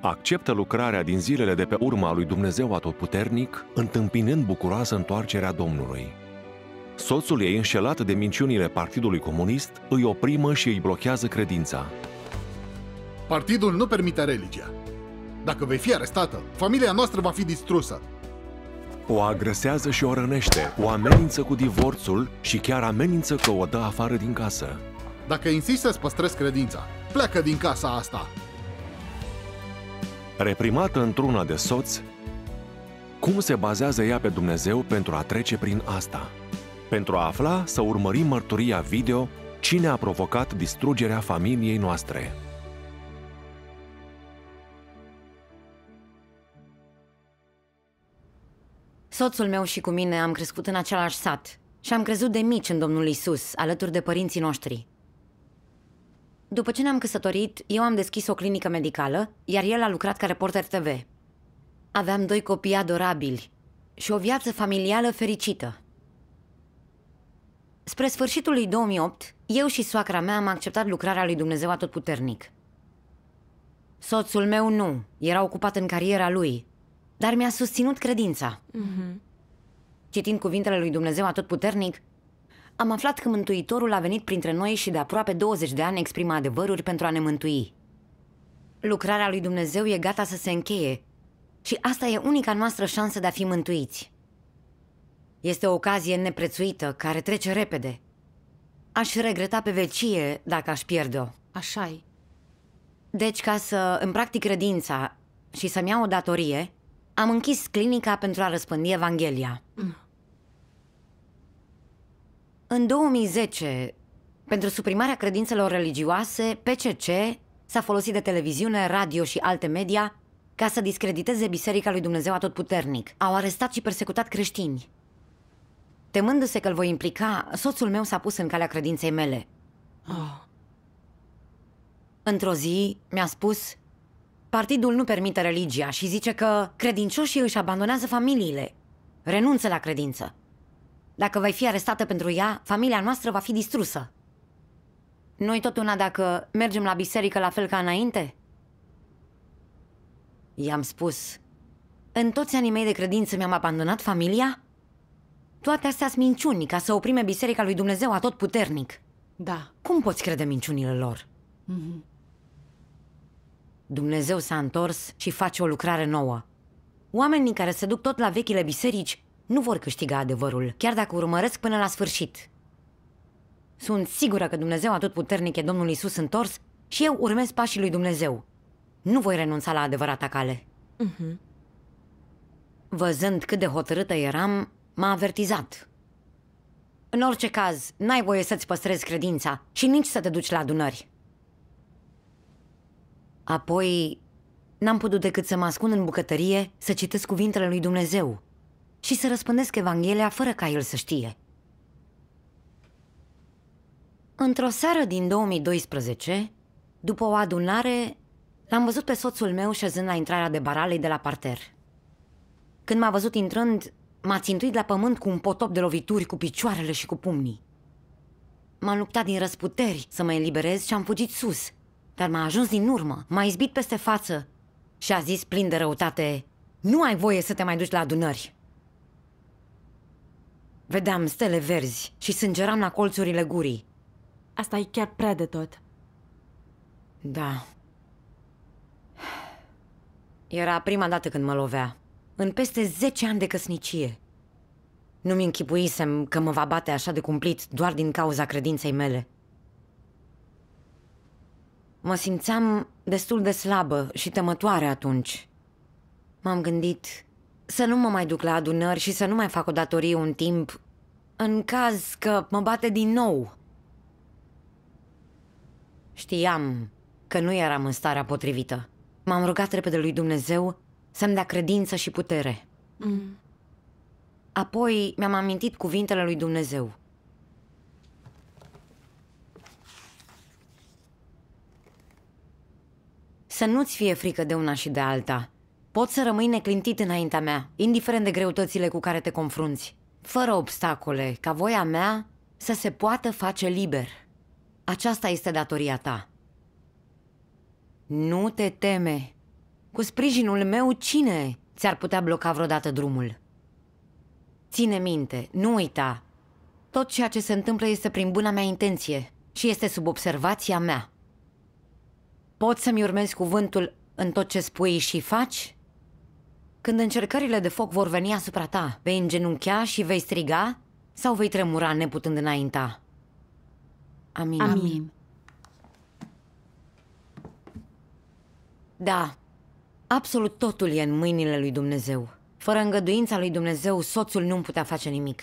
acceptă lucrarea din zilele de pe urma lui Dumnezeu Atotputernic, întâmpinând bucuroasă întoarcerea Domnului. Soțul ei, înșelat de minciunile Partidului Comunist, îi oprimă și îi blochează credința. Partidul nu permite religia. Dacă vei fi arestată, familia noastră va fi distrusă. O agresează și o rănește, o amenință cu divorțul și chiar amenință că o dă afară din casă. Dacă insisti să-ți păstrezi credința, pleacă din casa asta! reprimată într-una de soț, cum se bazează ea pe Dumnezeu pentru a trece prin asta? Pentru a afla să urmărim mărturia video cine a provocat distrugerea familiei noastre. Soțul meu și cu mine am crescut în același sat și am crezut de mici în Domnul Isus, alături de părinții noștri. După ce ne-am căsătorit, eu am deschis o clinică medicală, iar el a lucrat ca reporter TV. Aveam doi copii adorabili și o viață familială fericită. Spre sfârșitul lui 2008, eu și soacra mea am acceptat lucrarea lui Dumnezeu atotputernic. Soțul meu nu, era ocupat în cariera lui, dar mi-a susținut credința. Mm-hmm. Citind cuvintele lui Dumnezeu atotputernic, am aflat că Mântuitorul a venit printre noi și de aproape 20 de ani exprimă adevăruri pentru a ne mântui. Lucrarea lui Dumnezeu e gata să se încheie și asta e unica noastră șansă de a fi mântuiți. Este o ocazie neprețuită care trece repede. Aș regreta pe vecie dacă aș pierde-o. așa -i. Deci, ca să îmi practic credința și să-mi iau o datorie, am închis clinica pentru a răspândi Evanghelia. Mm. În 2010, pentru suprimarea credințelor religioase, PCC s-a folosit de televiziune, radio și alte media ca să discrediteze Biserica lui Dumnezeu Atotputernic. Au arestat și persecutat creștini. Temându-se că îl voi implica, soțul meu s-a pus în calea credinței mele. Oh. Într-o zi mi-a spus Partidul nu permite religia și zice că credincioșii își abandonează familiile, renunță la credință. Dacă vei fi arestată pentru ea, familia noastră va fi distrusă. Noi tot una dacă mergem la biserică la fel ca înainte? I-am spus. În toți anii mei de credință mi-am abandonat familia? Toate astea sunt minciuni ca să oprime biserica lui Dumnezeu atot puternic. Da. Cum poți crede minciunile lor? Mm-hmm. Dumnezeu s-a întors și face o lucrare nouă. Oamenii care se duc tot la vechile biserici nu vor câștiga adevărul, chiar dacă urmăresc până la sfârșit. Sunt sigură că Dumnezeu Atotputernic e Domnul Isus întors și eu urmez pașii lui Dumnezeu. Nu voi renunța la adevărata cale. Uh-huh. Văzând cât de hotărâtă eram, m-a avertizat. În orice caz, n-ai voie să-ți păstrezi credința și nici să te duci la adunări. Apoi, n-am putut decât să mă ascund în bucătărie să citesc cuvintele lui Dumnezeu și să răspândesc Evanghelia fără ca el să știe. Într-o seară din 2012, după o adunare, l-am văzut pe soțul meu șezând la intrarea de baralei de la parter. Când m-a văzut intrând, m-a țintuit la pământ cu un potop de lovituri cu picioarele și cu pumnii. M-am luptat din răsputeri să mă eliberez și am fugit sus, dar m-a ajuns din urmă, m-a izbit peste față și a zis plin de răutate, nu ai voie să te mai duci la adunări. Vedeam stele verzi și sângeram la colțurile gurii. Asta e chiar prea de tot. Da. Era prima dată când mă lovea. În peste 10 ani de căsnicie. Nu-mi închipuisem că mă va bate așa de cumplit doar din cauza credinței mele. Mă simțeam destul de slabă și temătoare atunci. M-am gândit să nu mă mai duc la adunări și să nu mai fac o datorie un timp în caz că mă bate din nou. Știam că nu eram în starea potrivită. M-am rugat repede lui Dumnezeu să-mi dea credință și putere. Mm. Apoi mi-am amintit cuvintele lui Dumnezeu. Să nu-ți fie frică de una și de alta, Poți să rămâi neclintit înaintea mea, indiferent de greutățile cu care te confrunți, fără obstacole, ca voia mea să se poată face liber. Aceasta este datoria ta. Nu te teme. Cu sprijinul meu, cine ți-ar putea bloca vreodată drumul? Ține minte, nu uita. Tot ceea ce se întâmplă este prin buna mea intenție și este sub observația mea. Poți să-mi urmezi cuvântul în tot ce spui și faci? Când încercările de foc vor veni asupra ta, vei îngenunchea și vei striga sau vei tremura neputând înainta? Amin. Amin. Da, absolut totul e în mâinile lui Dumnezeu. Fără îngăduința lui Dumnezeu, soțul nu-mi putea face nimic.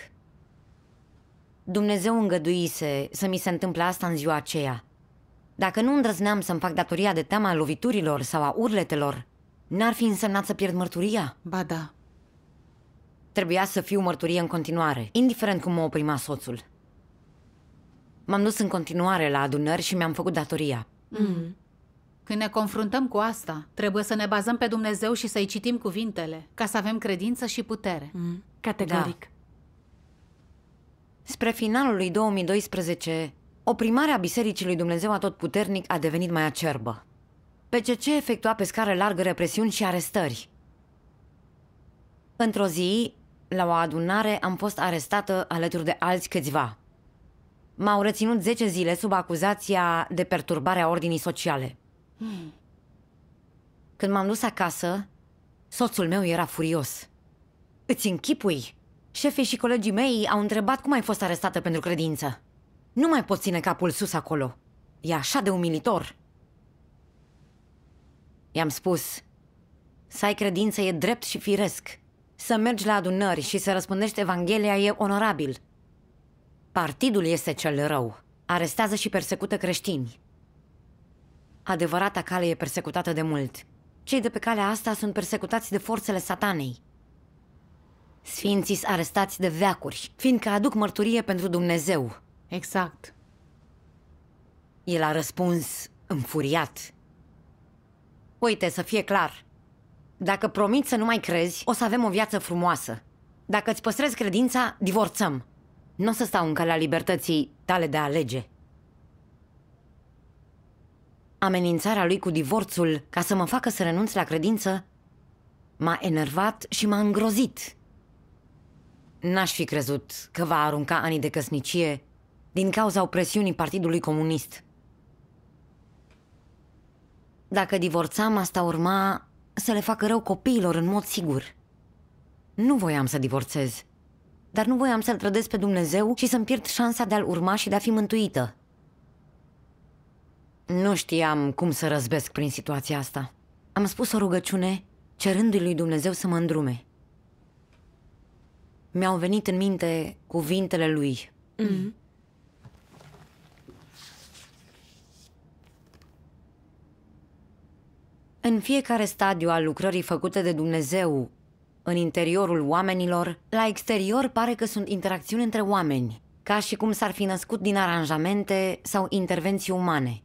Dumnezeu îngăduise să mi se întâmple asta în ziua aceea. Dacă nu îndrăzneam să-mi fac datoria de teama loviturilor sau a urletelor, N-ar fi însemnat să pierd mărturia? Ba da. Trebuia să fiu mărturie în continuare, indiferent cum mă oprima soțul. M-am dus în continuare la adunări și mi-am făcut datoria. Mm. Când ne confruntăm cu asta, trebuie să ne bazăm pe Dumnezeu și să-i citim cuvintele, ca să avem credință și putere. Mm. Categoric. Da. Spre finalul lui 2012, oprimarea Bisericii lui Dumnezeu Atotputernic a devenit mai acerbă. PCC efectua pe scară largă represiuni și arestări. Într-o zi, la o adunare, am fost arestată alături de alți câțiva. M-au reținut 10 zile sub acuzația de perturbare a ordinii sociale. Hmm. Când m-am dus acasă, soțul meu era furios. Îți închipui? Șefii și colegii mei au întrebat cum ai fost arestată pentru credință. Nu mai poți ține capul sus acolo. E așa de umilitor. I-am spus, să ai credință e drept și firesc. Să mergi la adunări și să răspândești Evanghelia e onorabil. Partidul este cel rău. Arestează și persecută creștini. Adevărata cale e persecutată de mult. Cei de pe calea asta sunt persecutați de forțele satanei. Sfinții sunt arestați de veacuri, fiindcă aduc mărturie pentru Dumnezeu. Exact. El a răspuns înfuriat. Uite, să fie clar. Dacă promiți să nu mai crezi, o să avem o viață frumoasă. Dacă îți păstrezi credința, divorțăm. Nu o să stau în calea libertății tale de a alege. Amenințarea lui cu divorțul ca să mă facă să renunț la credință m-a enervat și m-a îngrozit. N-aș fi crezut că va arunca anii de căsnicie din cauza opresiunii Partidului Comunist. Dacă divorțam, asta urma să le facă rău copiilor în mod sigur. Nu voiam să divorțez, dar nu voiam să-L trădesc pe Dumnezeu și să-mi pierd șansa de a-L urma și de a fi mântuită. Nu știam cum să răzbesc prin situația asta. Am spus o rugăciune cerându-i lui Dumnezeu să mă îndrume. Mi-au venit în minte cuvintele lui. Mm-hmm. În fiecare stadiu al lucrării făcute de Dumnezeu, în interiorul oamenilor, la exterior pare că sunt interacțiuni între oameni, ca și cum s-ar fi născut din aranjamente sau intervenții umane.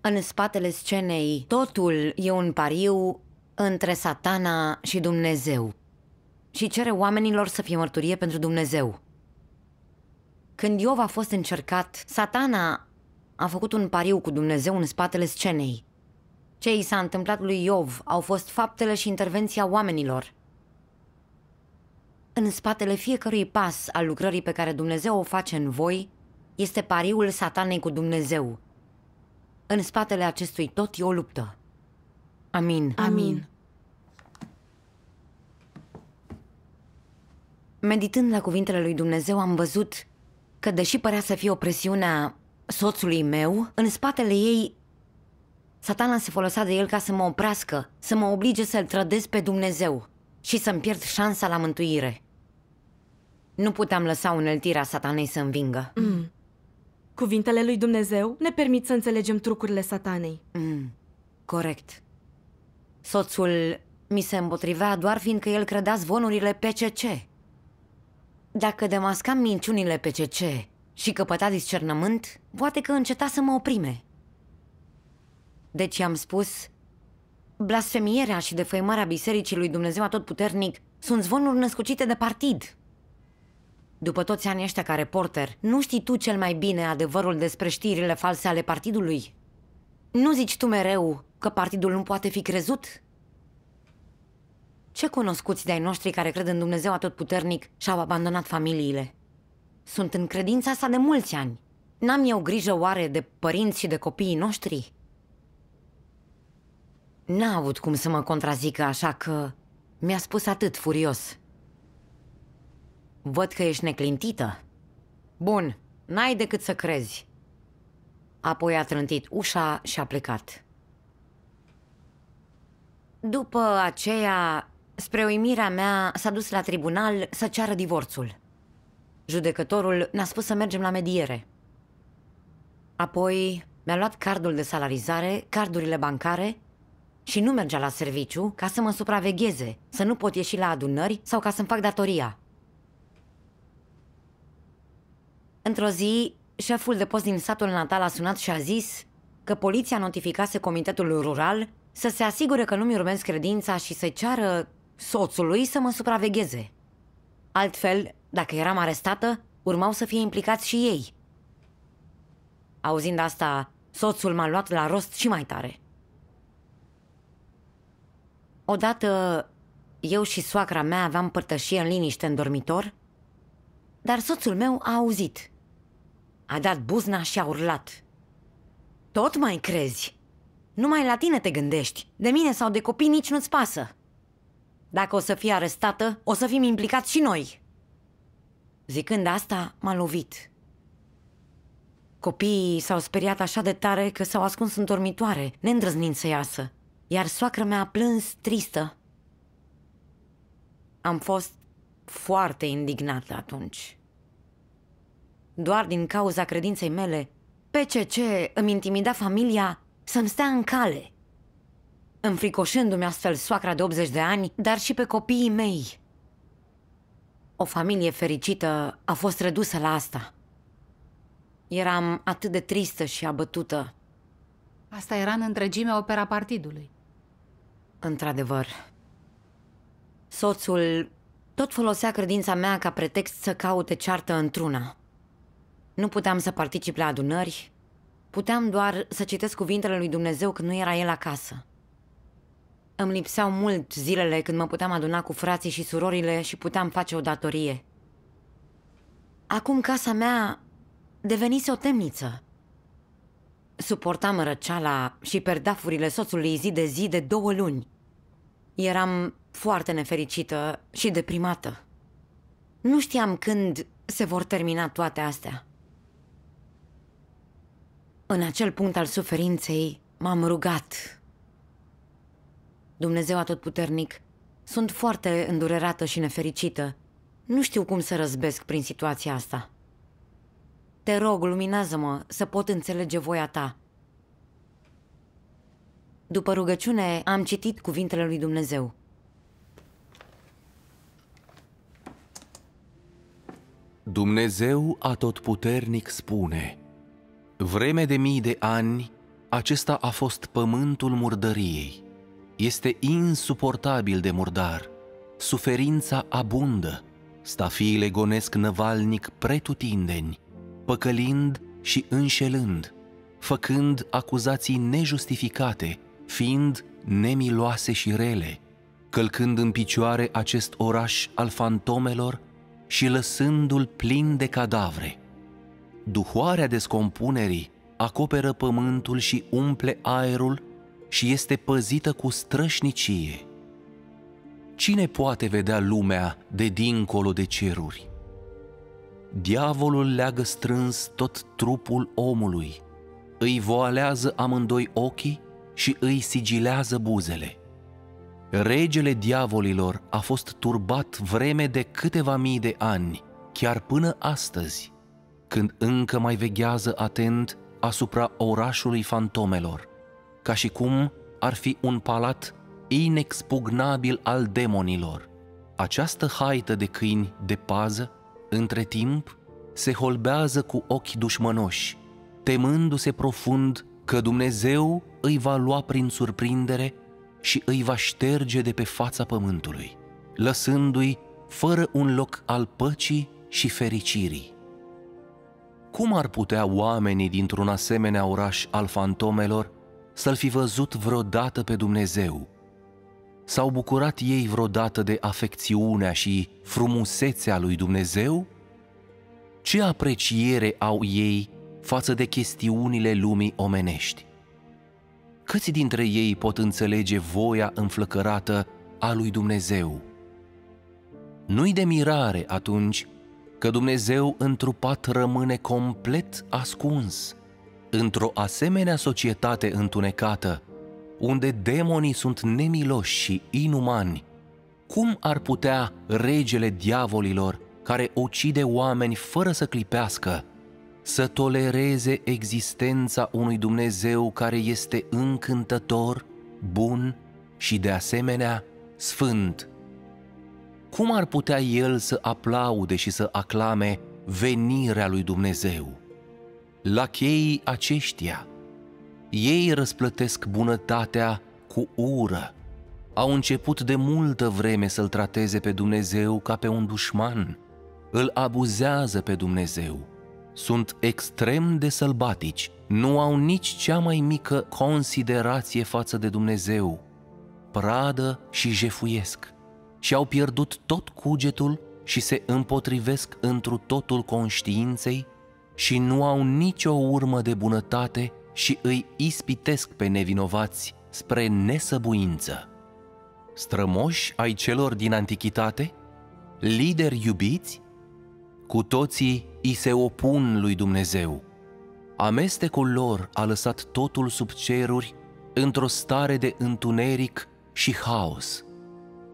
În spatele scenei, totul e un pariu între satana și Dumnezeu și cere oamenilor să fie mărturie pentru Dumnezeu. Când Iov a fost încercat, satana a făcut un pariu cu Dumnezeu în spatele scenei. Ce i s-a întâmplat lui Iov au fost faptele și intervenția oamenilor. În spatele fiecărui pas al lucrării pe care Dumnezeu o face în voi, este pariul satanei cu Dumnezeu. În spatele acestui tot e o luptă. Amin. Amin. Meditând la cuvintele lui Dumnezeu, am văzut că, deși părea să fie o presiune a soțului meu, în spatele ei Satana se folosea de el ca să mă oprească, să mă oblige să-L trădesc pe Dumnezeu și să-mi pierd șansa la mântuire. Nu puteam lăsa uneltirea satanei să învingă. Mm. Cuvintele lui Dumnezeu ne permit să înțelegem trucurile satanei. Mm. Corect. Soțul mi se împotrivea doar fiindcă el credea zvonurile PCC. Dacă demascam minciunile PCC și căpăta discernământ, poate că înceta să mă oprime. Deci i-am spus, blasfemierea și defăimarea Bisericii lui Dumnezeu Atotputernic sunt zvonuri născucite de partid. După toți anii ăștia ca reporter, nu știi tu cel mai bine adevărul despre știrile false ale partidului? Nu zici tu mereu că partidul nu poate fi crezut? Ce cunoscuți de-ai noștri care cred în Dumnezeu Atotputernic și-au abandonat familiile? Sunt în credința asta de mulți ani. N-am eu grijă oare de părinți și de copiii noștri? N-a avut cum să mă contrazică, așa că mi-a spus atât furios. Văd că ești neclintită. Bun, n-ai decât să crezi. Apoi a trântit ușa și a plecat. După aceea, spre uimirea mea, s-a dus la tribunal să ceară divorțul. Judecătorul ne-a spus să mergem la mediere. Apoi mi-a luat cardul de salarizare, cardurile bancare și nu mergea la serviciu ca să mă supravegheze, să nu pot ieși la adunări sau ca să-mi fac datoria. Într-o zi, șeful de post din satul natal a sunat și a zis că poliția notificase comitetul rural să se asigure că nu-mi urmez credința și să ceară soțului să mă supravegheze. Altfel, dacă eram arestată, urmau să fie implicați și ei. Auzind asta, soțul m-a luat la rost și mai tare – Odată eu și soacra mea aveam părtășie în liniște în dormitor, dar soțul meu a auzit. A dat buzna și a urlat. Tot mai crezi? Numai la tine te gândești. De mine sau de copii nici nu-ți pasă. Dacă o să fii arestată, o să fim implicați și noi. Zicând asta, m-a lovit. Copiii s-au speriat așa de tare că s-au ascuns în dormitoare, neîndrăznind să iasă iar soacră mea a plâns tristă. Am fost foarte indignată atunci. Doar din cauza credinței mele, PCC îmi intimida familia să-mi stea în cale, înfricoșându-mi astfel soacra de 80 de ani, dar și pe copiii mei. O familie fericită a fost redusă la asta. Eram atât de tristă și abătută. Asta era în întregime opera partidului. Într-adevăr. Soțul tot folosea credința mea ca pretext să caute ceartă într-una. Nu puteam să particip la adunări, puteam doar să citesc cuvintele lui Dumnezeu când nu era el acasă. Îmi lipseau mult zilele când mă puteam aduna cu frații și surorile și puteam face o datorie. Acum casa mea devenise o temniță. Suportam răceala și perdafurile soțului zi de zi de două luni. Eram foarte nefericită și deprimată. Nu știam când se vor termina toate astea. În acel punct al suferinței m-am rugat. Dumnezeu atotputernic, sunt foarte îndurerată și nefericită. Nu știu cum să răzbesc prin situația asta. Te rog, luminează-mă să pot înțelege voia ta. După rugăciune am citit cuvintele lui Dumnezeu. Dumnezeu atotputernic spune, Vreme de mii de ani, acesta a fost pământul murdăriei. Este insuportabil de murdar, suferința abundă, stafiile gonesc năvalnic pretutindeni, păcălind și înșelând, făcând acuzații nejustificate, fiind nemiloase și rele, călcând în picioare acest oraș al fantomelor și lăsându-l plin de cadavre. Duhoarea descompunerii acoperă pământul și umple aerul și este păzită cu strășnicie. Cine poate vedea lumea de dincolo de ceruri? Diavolul leagă strâns tot trupul omului, îi voalează amândoi ochii și îi sigilează buzele. Regele diavolilor a fost turbat vreme de câteva mii de ani, chiar până astăzi, când încă mai veghează atent asupra orașului fantomelor, ca și cum ar fi un palat inexpugnabil al demonilor. Această haită de câini de pază între timp, se holbează cu ochi dușmănoși, temându-se profund că Dumnezeu îi va lua prin surprindere și îi va șterge de pe fața pământului, lăsându-i fără un loc al păcii și fericirii. Cum ar putea oamenii dintr-un asemenea oraș al fantomelor să-l fi văzut vreodată pe Dumnezeu, S-au bucurat ei vreodată de afecțiunea și frumusețea lui Dumnezeu? Ce apreciere au ei față de chestiunile lumii omenești? Câți dintre ei pot înțelege voia înflăcărată a lui Dumnezeu? Nu-i de mirare atunci că Dumnezeu întrupat rămâne complet ascuns într-o asemenea societate întunecată, unde demonii sunt nemiloși și inumani, cum ar putea regele diavolilor, care ucide oameni fără să clipească, să tolereze existența unui Dumnezeu care este încântător, bun și de asemenea sfânt? Cum ar putea el să aplaude și să aclame venirea lui Dumnezeu? La cheii aceștia – ei răsplătesc bunătatea cu ură. Au început de multă vreme să-L trateze pe Dumnezeu ca pe un dușman. Îl abuzează pe Dumnezeu. Sunt extrem de sălbatici, nu au nici cea mai mică considerație față de Dumnezeu. Pradă și jefuiesc. Și-au pierdut tot cugetul și se împotrivesc întru totul conștiinței și nu au nicio urmă de bunătate și îi ispitesc pe nevinovați spre nesăbuință. Strămoși ai celor din antichitate, lideri iubiți, cu toții îi se opun lui Dumnezeu. Amestecul lor a lăsat totul sub ceruri într-o stare de întuneric și haos.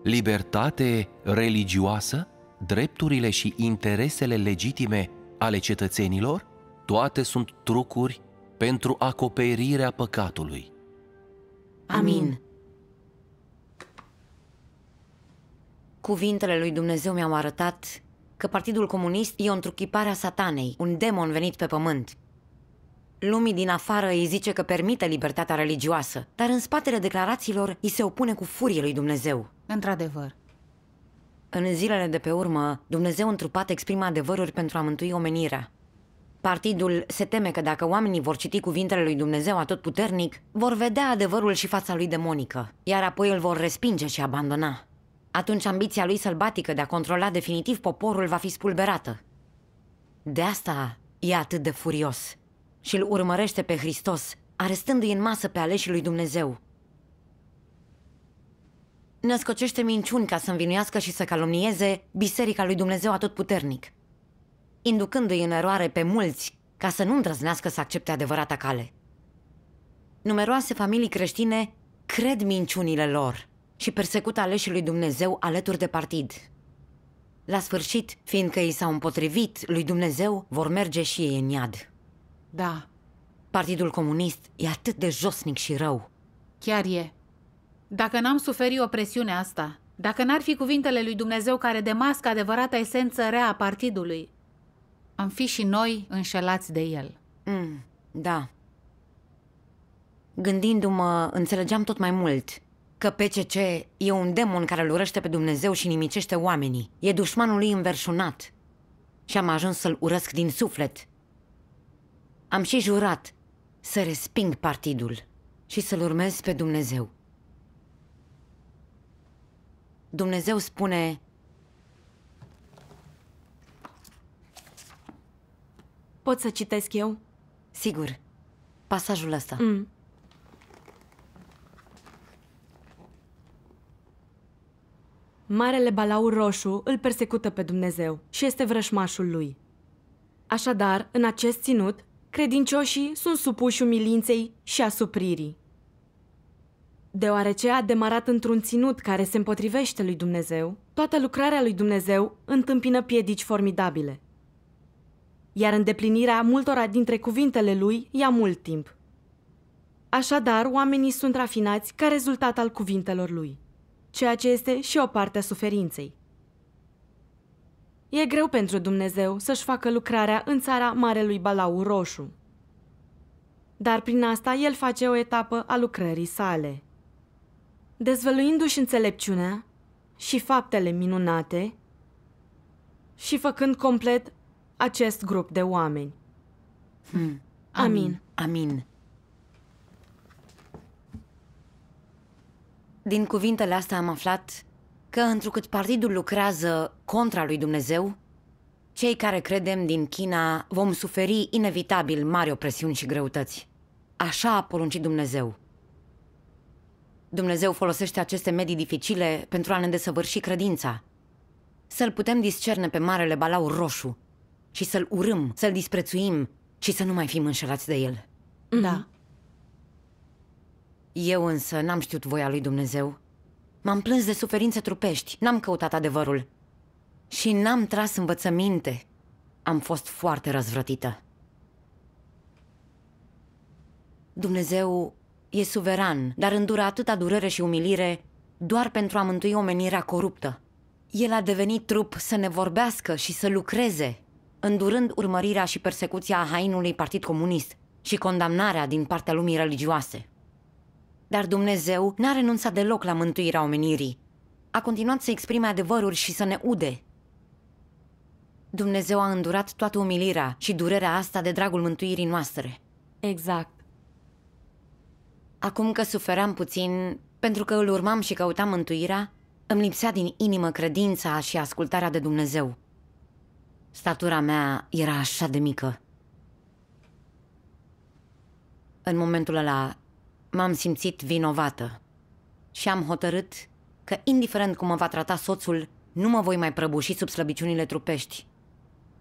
Libertate religioasă, drepturile și interesele legitime ale cetățenilor, toate sunt trucuri pentru acoperirea păcatului. Amin. Cuvintele lui Dumnezeu mi-au arătat că Partidul Comunist e o întruchipare a satanei, un demon venit pe pământ. Lumii din afară îi zice că permite libertatea religioasă, dar în spatele declarațiilor îi se opune cu furie lui Dumnezeu. Într-adevăr. În zilele de pe urmă, Dumnezeu întrupat exprimă adevăruri pentru a mântui omenirea. Partidul se teme că dacă oamenii vor citi cuvintele lui Dumnezeu puternic, vor vedea adevărul și fața lui demonică, iar apoi îl vor respinge și abandona. Atunci ambiția lui sălbatică de a controla definitiv poporul va fi spulberată. De asta e atât de furios și îl urmărește pe Hristos, arestându-i în masă pe aleșii lui Dumnezeu. Născocește minciuni ca să învinuiască și să calomnieze biserica lui Dumnezeu atotputernic. puternic inducându-i în eroare pe mulți ca să nu îndrăznească să accepte adevărata cale. Numeroase familii creștine cred minciunile lor și persecută aleșii lui Dumnezeu alături de partid. La sfârșit, fiindcă ei s-au împotrivit lui Dumnezeu, vor merge și ei în iad. Da. Partidul comunist e atât de josnic și rău. Chiar e. Dacă n-am suferit opresiunea asta, dacă n-ar fi cuvintele lui Dumnezeu care demască adevărata esență rea a partidului, am fi și noi înșelați de el. Mm, da. Gândindu-mă, înțelegeam tot mai mult că PCC e un demon care îl urăște pe Dumnezeu și nimicește oamenii. E dușmanul lui înverșunat. Și am ajuns să-l urăsc din suflet. Am și jurat să resping partidul și să-l urmez pe Dumnezeu. Dumnezeu spune Pot să citesc eu? Sigur. Pasajul ăsta. Mm. Marele balaur roșu îl persecută pe Dumnezeu și este vrășmașul lui. Așadar, în acest ținut, credincioșii sunt supuși umilinței și asupririi. Deoarece a demarat într-un ținut care se împotrivește lui Dumnezeu, toată lucrarea lui Dumnezeu întâmpină piedici formidabile – iar îndeplinirea multora dintre cuvintele lui ia mult timp. Așadar, oamenii sunt rafinați ca rezultat al cuvintelor lui, ceea ce este și o parte a suferinței. E greu pentru Dumnezeu să-și facă lucrarea în țara Marelui Balaur Roșu. Dar prin asta el face o etapă a lucrării sale. Dezvăluindu-și înțelepciunea și faptele minunate și făcând complet acest grup de oameni. Hmm. Amin. Amin. Din cuvintele astea am aflat că, întrucât partidul lucrează contra lui Dumnezeu, cei care credem din China vom suferi inevitabil mari opresiuni și greutăți. Așa a poruncit Dumnezeu. Dumnezeu folosește aceste medii dificile pentru a ne desăvârși credința, să-l putem discerne pe Marele Balau Roșu, și să-l urâm, să-l disprețuim și să nu mai fim înșelați de el. Mhm. Da. Eu însă n-am știut voia lui Dumnezeu. M-am plâns de suferințe trupești, n-am căutat adevărul. Și n-am tras învățăminte. Am fost foarte răzvrătită. Dumnezeu e suveran, dar îndură atâta durere și umilire doar pentru a mântui omenirea coruptă. El a devenit trup să ne vorbească și să lucreze îndurând urmărirea și persecuția a hainului Partid Comunist și condamnarea din partea lumii religioase. Dar Dumnezeu n-a renunțat deloc la mântuirea omenirii. A continuat să exprime adevăruri și să ne ude. Dumnezeu a îndurat toată umilirea și durerea asta de dragul mântuirii noastre. Exact. Acum că suferam puțin, pentru că îl urmam și căutam mântuirea, îmi lipsea din inimă credința și ascultarea de Dumnezeu. Statura mea era așa de mică. În momentul ăla m-am simțit vinovată și am hotărât că, indiferent cum mă va trata soțul, nu mă voi mai prăbuși sub slăbiciunile trupești,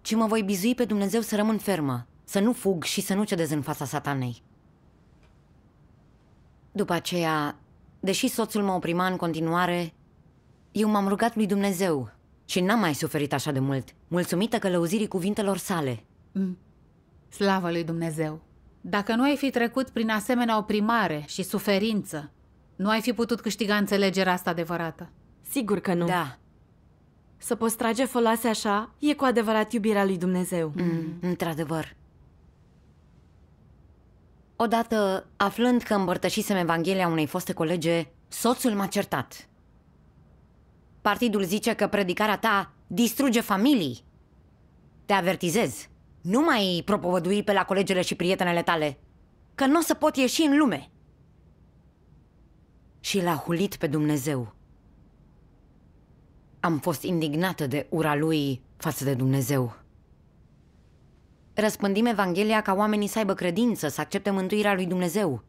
ci mă voi bizui pe Dumnezeu să rămân fermă, să nu fug și să nu cedez în fața satanei. După aceea, deși soțul mă oprima în continuare, eu m-am rugat lui Dumnezeu și n-am mai suferit așa de mult, mulțumită călăuzirii cuvintelor sale. Mm. Slavă lui Dumnezeu! Dacă nu ai fi trecut prin asemenea oprimare și suferință, nu ai fi putut câștiga înțelegerea asta adevărată. Sigur că nu. Da. Să poți trage folase așa e cu adevărat iubirea lui Dumnezeu. Mm, într-adevăr. Odată, aflând că îmbărtășisem Evanghelia unei foste colege, soțul m-a certat. Partidul zice că predicarea ta distruge familii. Te avertizez. Nu mai propovădui pe la colegele și prietenele tale că nu o să pot ieși în lume. Și l-a hulit pe Dumnezeu. Am fost indignată de ura lui față de Dumnezeu. Răspândim Evanghelia ca oamenii să aibă credință, să accepte mântuirea lui Dumnezeu.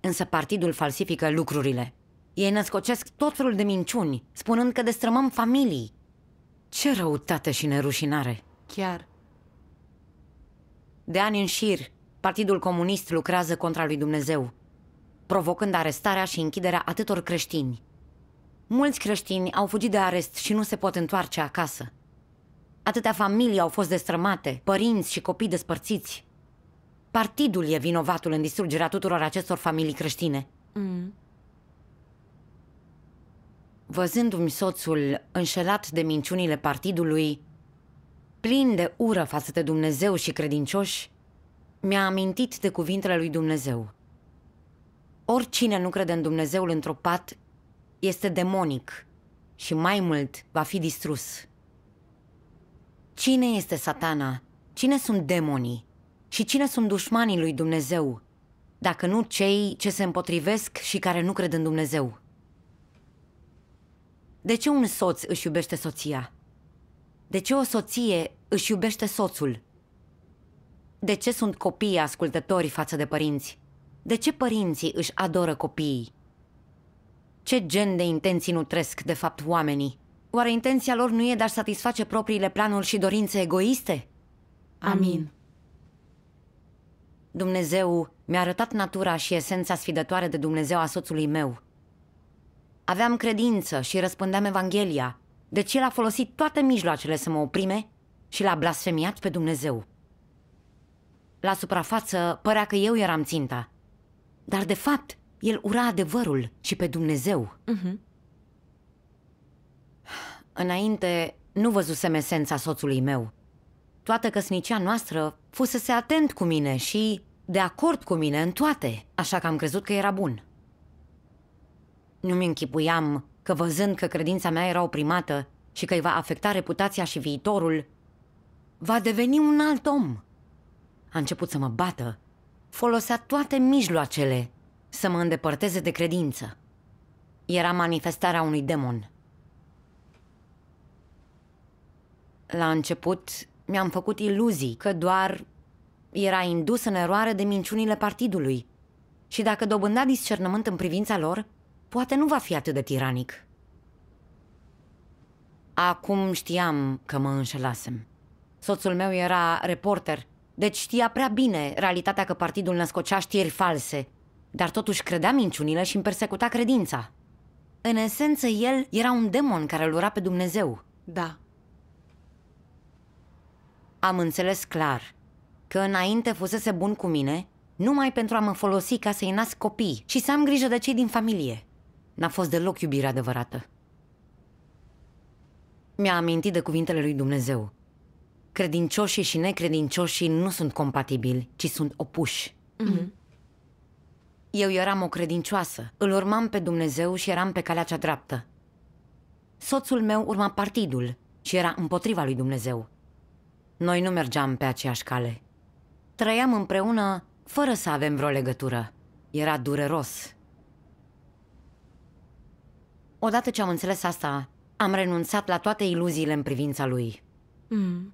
Însă partidul falsifică lucrurile. Ei născocesc tot felul de minciuni, spunând că destrămăm familii. Ce răutate și nerușinare! Chiar. De ani în șir, Partidul Comunist lucrează contra lui Dumnezeu, provocând arestarea și închiderea atâtor creștini. Mulți creștini au fugit de arest și nu se pot întoarce acasă. Atâtea familii au fost destrămate, părinți și copii despărțiți. Partidul e vinovatul în distrugerea tuturor acestor familii creștine. Mm văzându-mi soțul înșelat de minciunile partidului, plin de ură față de Dumnezeu și credincioși, mi-a amintit de cuvintele lui Dumnezeu. Oricine nu crede în Dumnezeul întropat este demonic și mai mult va fi distrus. Cine este satana? Cine sunt demonii? Și cine sunt dușmanii lui Dumnezeu? Dacă nu cei ce se împotrivesc și care nu cred în Dumnezeu. De ce un soț își iubește soția? De ce o soție își iubește soțul? De ce sunt copiii ascultători față de părinți? De ce părinții își adoră copiii? Ce gen de intenții nutresc, de fapt, oamenii? Oare intenția lor nu e de a satisface propriile planuri și dorințe egoiste? Amin. Dumnezeu mi-a arătat natura și esența sfidătoare de Dumnezeu a soțului meu – Aveam credință și răspândeam Evanghelia. Deci el a folosit toate mijloacele să mă oprime și l-a blasfemiat pe Dumnezeu. La suprafață părea că eu eram ținta, dar de fapt el ura adevărul și pe Dumnezeu. Uh-huh. Înainte nu văzusem esența soțului meu. Toată căsnicia noastră fusese atent cu mine și de acord cu mine în toate, așa că am crezut că era bun. Nu-mi închipuiam că văzând că credința mea era oprimată și că îi va afecta reputația și viitorul, va deveni un alt om. A început să mă bată. Folosea toate mijloacele să mă îndepărteze de credință. Era manifestarea unui demon. La început mi-am făcut iluzii că doar era indus în eroare de minciunile partidului și dacă dobândea discernământ în privința lor, poate nu va fi atât de tiranic. Acum știam că mă înșelasem. Soțul meu era reporter, deci știa prea bine realitatea că partidul născocea știri false, dar totuși credea minciunile și îmi persecuta credința. În esență, el era un demon care îl ura pe Dumnezeu. Da. Am înțeles clar că înainte fusese bun cu mine numai pentru a mă folosi ca să-i nasc copii și să am grijă de cei din familie. N-a fost deloc iubire adevărată. Mi-a amintit de cuvintele lui Dumnezeu. Credincioșii și necredincioșii nu sunt compatibili, ci sunt opuși. Mm-hmm. Eu eram o credincioasă, îl urmam pe Dumnezeu și eram pe calea cea dreaptă. Soțul meu urma partidul și era împotriva lui Dumnezeu. Noi nu mergeam pe aceeași cale. Trăiam împreună fără să avem vreo legătură. Era dureros Odată ce am înțeles asta, am renunțat la toate iluziile în privința lui. Mm.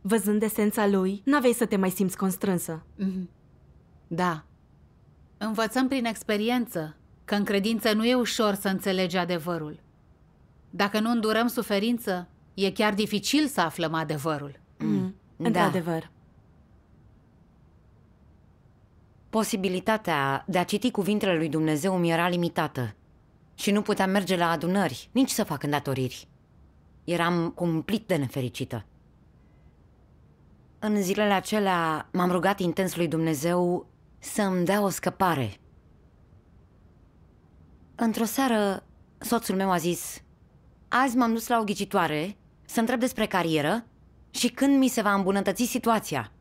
Văzând esența lui, n aveai să te mai simți constrânsă. Mm. Da. Învățăm prin experiență că în credință nu e ușor să înțelegi adevărul. Dacă nu îndurăm suferință, e chiar dificil să aflăm adevărul. Hmm. Mm. Da. Într-adevăr. Posibilitatea de a citi cuvintele lui Dumnezeu mi era limitată. Și nu puteam merge la adunări, nici să fac îndatoriri. Eram cumplit de nefericită. În zilele acelea m-am rugat intens lui Dumnezeu să îmi dea o scăpare. Într-o seară, soțul meu a zis Azi m-am dus la o ghicitoare să întreb despre carieră și când mi se va îmbunătăți situația.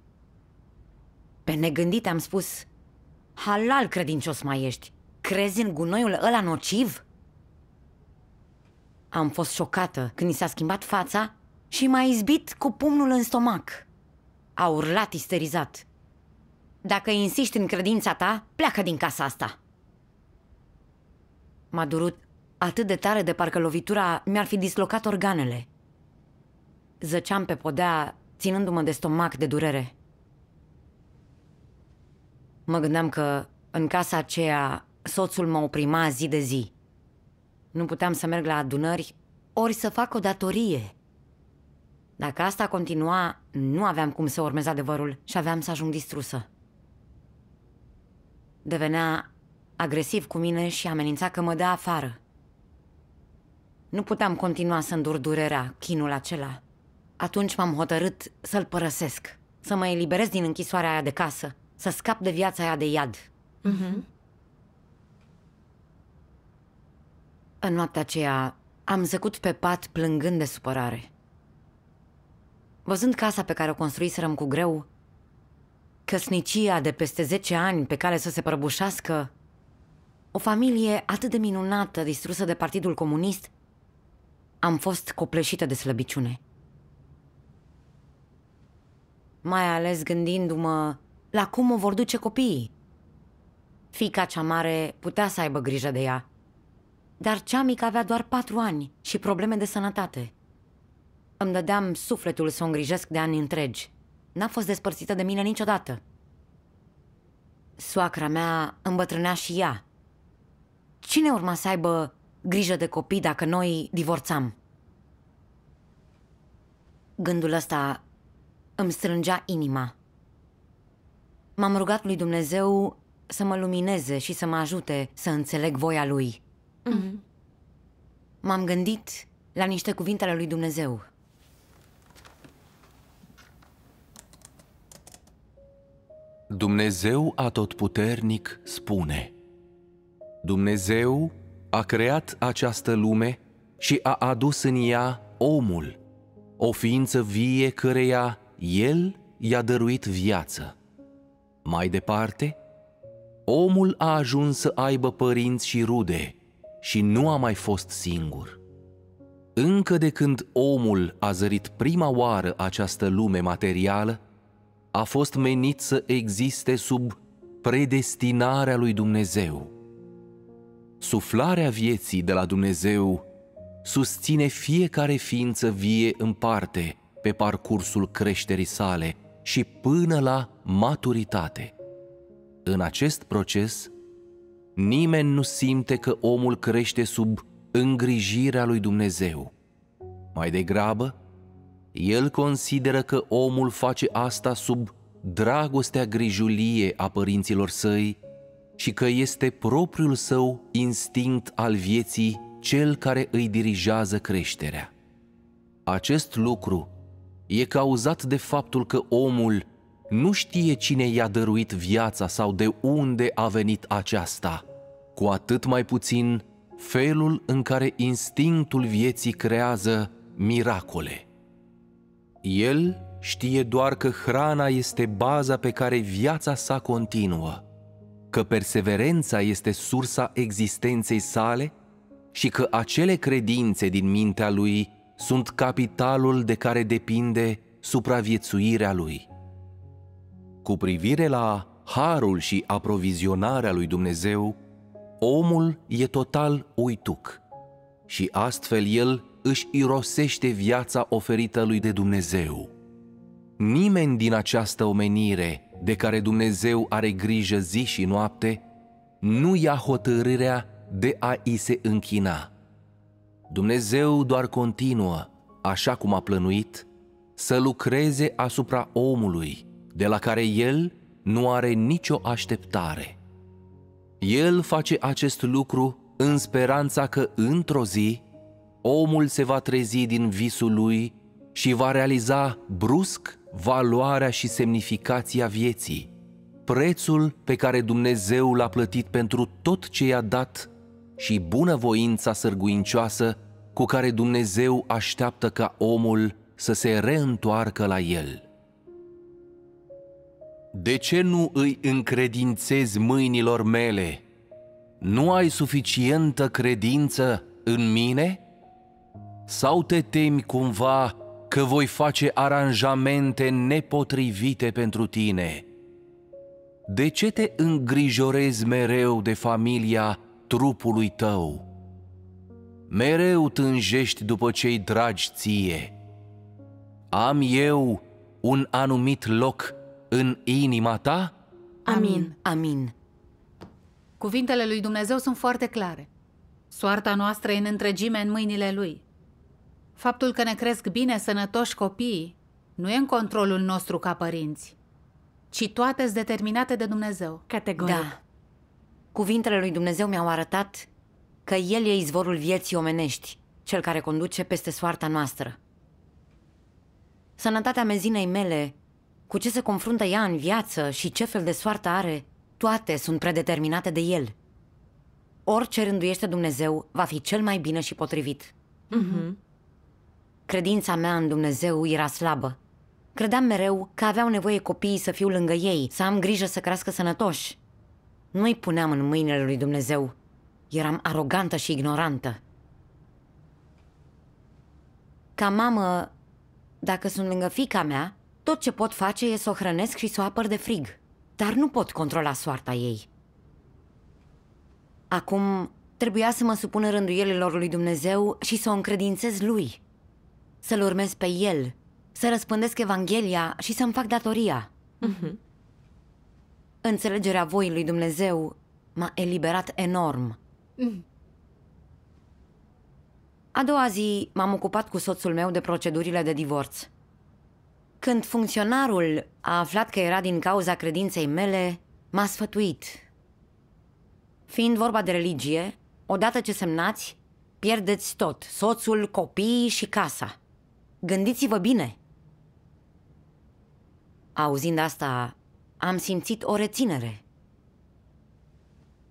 Pe negândit am spus Halal credincios mai ești Crezi în gunoiul ăla nociv? Am fost șocată când i s-a schimbat fața și m-a izbit cu pumnul în stomac. A urlat isterizat. Dacă insiști în credința ta, pleacă din casa asta. M-a durut atât de tare de parcă lovitura mi-ar fi dislocat organele. Zăceam pe podea, ținându-mă de stomac de durere. Mă gândeam că în casa aceea Soțul mă oprima zi de zi. Nu puteam să merg la adunări ori să fac o datorie. Dacă asta continua, nu aveam cum să urmez adevărul și aveam să ajung distrusă. Devenea agresiv cu mine și amenința că mă dă afară. Nu puteam continua să îndur durerea, chinul acela. Atunci m-am hotărât să-l părăsesc, să mă eliberez din închisoarea aia de casă, să scap de viața aia de iad. Mm-hmm. În noaptea aceea am zăcut pe pat plângând de supărare. Văzând casa pe care o construiserăm cu greu, căsnicia de peste 10 ani pe care să se prăbușească, o familie atât de minunată, distrusă de Partidul Comunist, am fost copleșită de slăbiciune. Mai ales gândindu-mă la cum o vor duce copiii. Fica cea mare putea să aibă grijă de ea, dar cea mică avea doar patru ani și probleme de sănătate. Îmi dădeam sufletul să o îngrijesc de ani întregi. N-a fost despărțită de mine niciodată. Soacra mea îmbătrânea și ea. Cine urma să aibă grijă de copii dacă noi divorțam? Gândul ăsta îmi strângea inima. M-am rugat lui Dumnezeu să mă lumineze și să mă ajute să înțeleg voia lui. Mm. M-am gândit la niște cuvinte ale lui Dumnezeu. Dumnezeu atotputernic spune Dumnezeu a creat această lume și a adus în ea omul, o ființă vie căreia El i-a dăruit viață. Mai departe, omul a ajuns să aibă părinți și rude – și nu a mai fost singur. Încă de când omul a zărit prima oară această lume materială, a fost menit să existe sub predestinarea lui Dumnezeu. Suflarea vieții de la Dumnezeu susține fiecare ființă vie în parte pe parcursul creșterii sale și până la maturitate. În acest proces, Nimeni nu simte că omul crește sub îngrijirea lui Dumnezeu. Mai degrabă, el consideră că omul face asta sub dragostea grijulie a părinților săi și că este propriul său instinct al vieții cel care îi dirigează creșterea. Acest lucru e cauzat de faptul că omul nu știe cine i-a dăruit viața sau de unde a venit aceasta, cu atât mai puțin felul în care instinctul vieții creează miracole. El știe doar că hrana este baza pe care viața sa continuă, că perseverența este sursa existenței sale și că acele credințe din mintea lui sunt capitalul de care depinde supraviețuirea lui. Cu privire la harul și aprovizionarea lui Dumnezeu, omul e total uituc și astfel el își irosește viața oferită lui de Dumnezeu. Nimeni din această omenire, de care Dumnezeu are grijă zi și noapte, nu ia hotărârea de a i se închina. Dumnezeu doar continuă, așa cum a plănuit, să lucreze asupra omului – de la care el nu are nicio așteptare. El face acest lucru în speranța că într-o zi omul se va trezi din visul lui și va realiza brusc valoarea și semnificația vieții, prețul pe care Dumnezeu l-a plătit pentru tot ce i-a dat și bunăvoința sârguincioasă cu care Dumnezeu așteaptă ca omul să se reîntoarcă la el. De ce nu îi încredințezi mâinilor mele? Nu ai suficientă credință în mine? Sau te temi cumva că voi face aranjamente nepotrivite pentru tine? De ce te îngrijorezi mereu de familia trupului tău? Mereu tânjești după cei dragi ție. Am eu un anumit loc în inima ta? Amin. Amin. Cuvintele lui Dumnezeu sunt foarte clare. Soarta noastră e în întregime în mâinile Lui. Faptul că ne cresc bine, sănătoși copiii, nu e în controlul nostru ca părinți, ci toate sunt determinate de Dumnezeu. Categoric. Da. Cuvintele lui Dumnezeu mi-au arătat că El e izvorul vieții omenești, cel care conduce peste soarta noastră. Sănătatea mezinei mele cu ce se confruntă ea în viață și ce fel de soartă are, toate sunt predeterminate de el. Orice rânduiește Dumnezeu va fi cel mai bine și potrivit. Mm-hmm. Credința mea în Dumnezeu era slabă. Credeam mereu că aveau nevoie copiii să fiu lângă ei, să am grijă să crească sănătoși. Nu-i puneam în mâinile lui Dumnezeu. Eram arogantă și ignorantă. Ca mamă, dacă sunt lângă fica mea, tot ce pot face e să o hrănesc și să o apăr de frig. Dar nu pot controla soarta ei. Acum trebuia să mă supun rânduielilor lui Dumnezeu și să o încredințez lui. Să-l urmez pe el, să răspândesc Evanghelia și să-mi fac datoria. Uh-huh. Înțelegerea voii lui Dumnezeu m-a eliberat enorm. Uh-huh. A doua zi m-am ocupat cu soțul meu de procedurile de divorț. Când funcționarul a aflat că era din cauza credinței mele, m-a sfătuit. Fiind vorba de religie, odată ce semnați, pierdeți tot, soțul, copiii și casa. Gândiți-vă bine! Auzind asta, am simțit o reținere.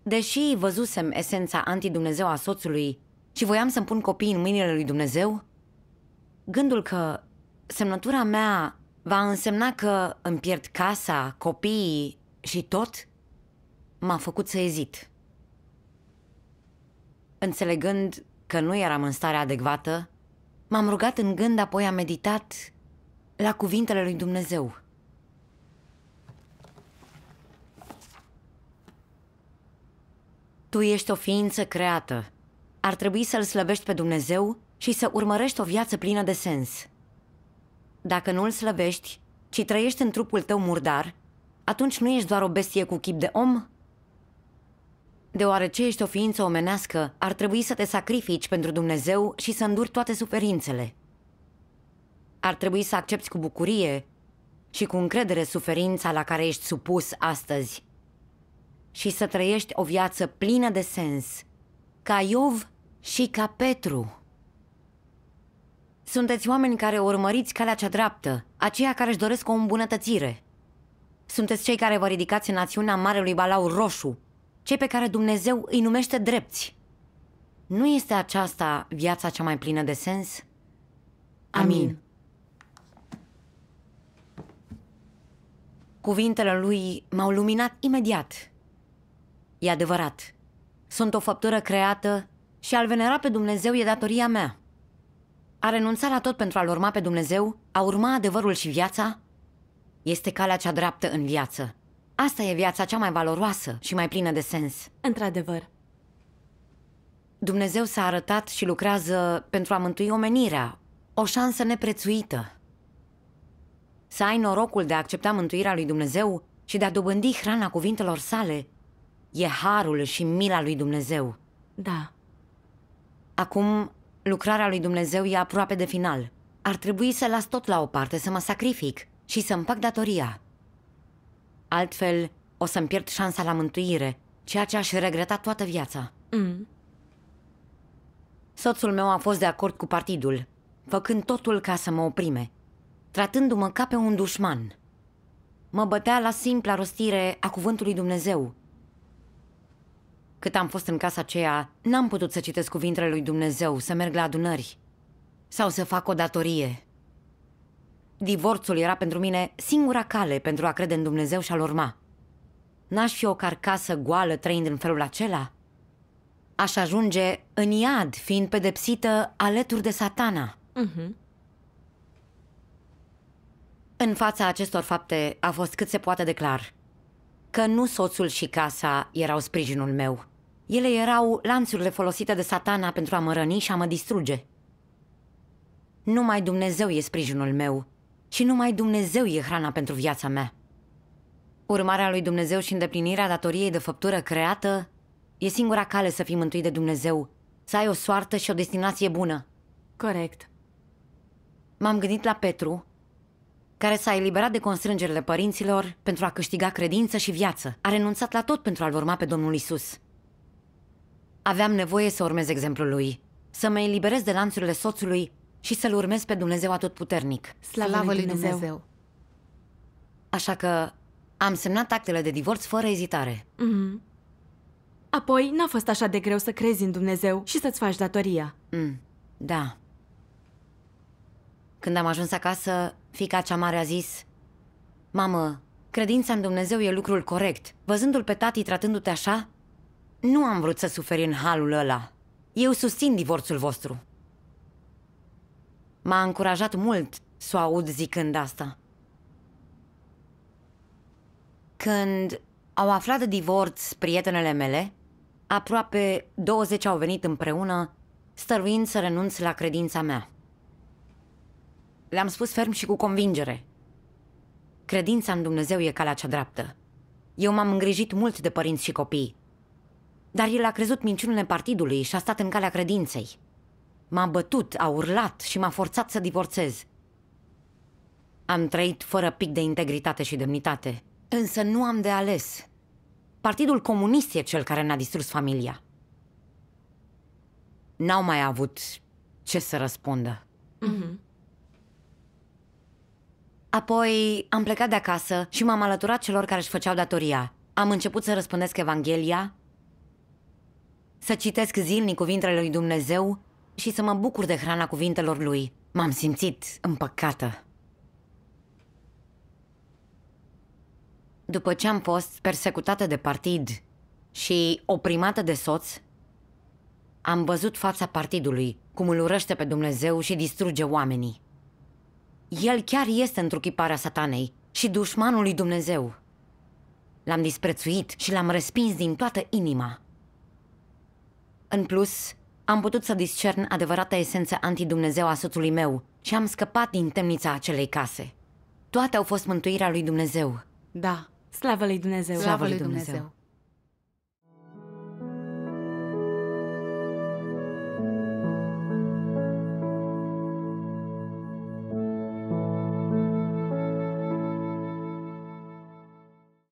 Deși văzusem esența anti anti-Dumnezeu a soțului și voiam să-mi pun copiii în mâinile lui Dumnezeu, gândul că semnătura mea va însemna că îmi pierd casa, copiii și tot? M-a făcut să ezit. Înțelegând că nu eram în stare adecvată, m-am rugat în gând, apoi am meditat la cuvintele lui Dumnezeu. Tu ești o ființă creată. Ar trebui să-L slăbești pe Dumnezeu și să urmărești o viață plină de sens. Dacă nu îl slăbești, ci trăiești în trupul tău murdar, atunci nu ești doar o bestie cu chip de om? Deoarece ești o ființă omenească, ar trebui să te sacrifici pentru Dumnezeu și să înduri toate suferințele. Ar trebui să accepti cu bucurie și cu încredere suferința la care ești supus astăzi și să trăiești o viață plină de sens, ca Iov și ca Petru. Sunteți oameni care urmăriți calea cea dreaptă, aceia care își doresc o îmbunătățire. Sunteți cei care vă ridicați în națiunea Marelui Balau Roșu, cei pe care Dumnezeu îi numește drepți. Nu este aceasta viața cea mai plină de sens? Amin. Amin. Cuvintele lui m-au luminat imediat. E adevărat. Sunt o făptură creată și al venera pe Dumnezeu e datoria mea. A renunța la tot pentru a-L urma pe Dumnezeu, a urma adevărul și viața, este calea cea dreaptă în viață. Asta e viața cea mai valoroasă și mai plină de sens. Într-adevăr. Dumnezeu s-a arătat și lucrează pentru a mântui omenirea, o șansă neprețuită. Să ai norocul de a accepta mântuirea lui Dumnezeu și de a dobândi hrana cuvintelor sale, e harul și mila lui Dumnezeu. Da. Acum Lucrarea lui Dumnezeu e aproape de final. Ar trebui să las tot la o parte, să mă sacrific și să împac datoria. Altfel, o să-mi pierd șansa la mântuire, ceea ce aș regreta toată viața. Mm. Soțul meu a fost de acord cu partidul, făcând totul ca să mă oprime, tratându-mă ca pe un dușman. Mă bătea la simpla rostire a cuvântului Dumnezeu, cât am fost în casa aceea, n-am putut să citesc cuvintele lui Dumnezeu, să merg la adunări sau să fac o datorie. Divorțul era pentru mine singura cale pentru a crede în Dumnezeu și a-L urma. N-aș fi o carcasă goală trăind în felul acela? Aș ajunge în iad, fiind pedepsită alături de satana. Uh-huh. În fața acestor fapte a fost cât se poate declar că nu soțul și casa erau sprijinul meu, ele erau lanțurile folosite de satana pentru a mă răni și a mă distruge. Numai Dumnezeu e sprijinul meu și numai Dumnezeu e hrana pentru viața mea. Urmarea lui Dumnezeu și îndeplinirea datoriei de făptură creată e singura cale să fii mântuit de Dumnezeu, să ai o soartă și o destinație bună. Corect. M-am gândit la Petru, care s-a eliberat de constrângerile părinților pentru a câștiga credință și viață. A renunțat la tot pentru a-L urma pe Domnul Isus. Aveam nevoie să urmez exemplul lui, să mă eliberez de lanțurile soțului și să-L urmez pe Dumnezeu atotputernic. Slavă lui Dumnezeu! Așa că am semnat actele de divorț fără ezitare. Mm -hmm. Apoi, n-a fost așa de greu să crezi în Dumnezeu și să-ți faci datoria. Mm, da. Când am ajuns acasă, fica cea mare a zis Mamă, credința în Dumnezeu e lucrul corect. Văzându-l pe tati tratându-te așa, nu am vrut să suferi în halul ăla. Eu susțin divorțul vostru. M-a încurajat mult să o aud zicând asta. Când au aflat de divorț prietenele mele, aproape 20 au venit împreună, stăruind să renunț la credința mea. Le-am spus ferm și cu convingere. Credința în Dumnezeu e calea cea dreaptă. Eu m-am îngrijit mult de părinți și copii dar el a crezut minciunile partidului și a stat în calea credinței. M-a bătut, a urlat și m-a forțat să divorțez. Am trăit fără pic de integritate și demnitate, însă nu am de ales. Partidul Comunist e cel care ne-a distrus familia. N-au mai avut ce să răspundă. Mm-hmm. Apoi am plecat de acasă și m-am alăturat celor care își făceau datoria. Am început să răspândesc Evanghelia să citesc zilnic cuvintele lui Dumnezeu și să mă bucur de hrana cuvintelor lui. M-am simțit împăcată. După ce am fost persecutată de partid și oprimată de soț, am văzut fața partidului, cum îl urăște pe Dumnezeu și distruge oamenii. El chiar este întruchiparea satanei și dușmanul lui Dumnezeu. L-am disprețuit și l-am respins din toată inima. În plus, am putut să discern adevărata esență anti-dumnezeu a soțului meu și am scăpat din temnița acelei case. Toate au fost mântuirea lui Dumnezeu. Da, slavă lui Dumnezeu! Slavă lui Dumnezeu! Slavă lui Dumnezeu.